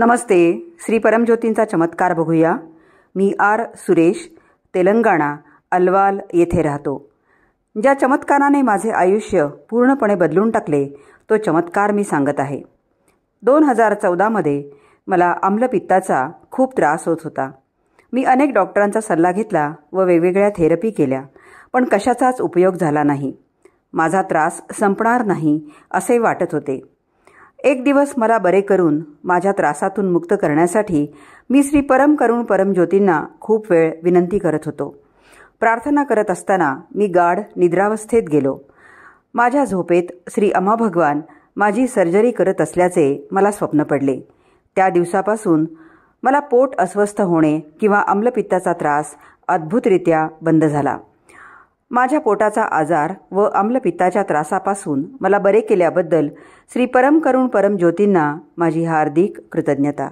नमस्ते श्री परमज्योतींचा चमत्कार बघूया मी आर सुरेश तेलंगणा अलवाल येथे राहतो ज्या चमत्काराने माझे आयुष्य पूर्णपणे बदलून टाकले तो चमत्कार मी सांगत आहे दोन हजार चौदामध्ये मला आम्लपित्ताचा खूप त्रास होत होता मी अनेक डॉक्टरांचा सल्ला घेतला व वेगवेगळ्या थेरपी केल्या पण कशाचाच उपयोग झाला नाही माझा त्रास संपणार नाही असे वाटत होते एक दिवस मला बरे करून माझ्या त्रासातून मुक्त करण्यासाठी मी श्री परम करुण परमज्योतींना खूप वेळ विनंती करत होतो प्रार्थना करत असताना मी गाढ निद्रावस्थेत गेलो माझ्या झोपेत श्री अमा भगवान माझी सर्जरी करत असल्याचे मला स्वप्न पडले त्या दिवसापासून मला पोट अस्वस्थ होणे किंवा आम्लपित्ताचा त्रास अद्भुतरित्या बंद झाला माझ्या पोटाचा आजार व आम्लपित्ताच्या त्रासापासून मला बरे केल्याबद्दल श्री परम करुण परमज्योतींना माझी हार्दिक कृतज्ञता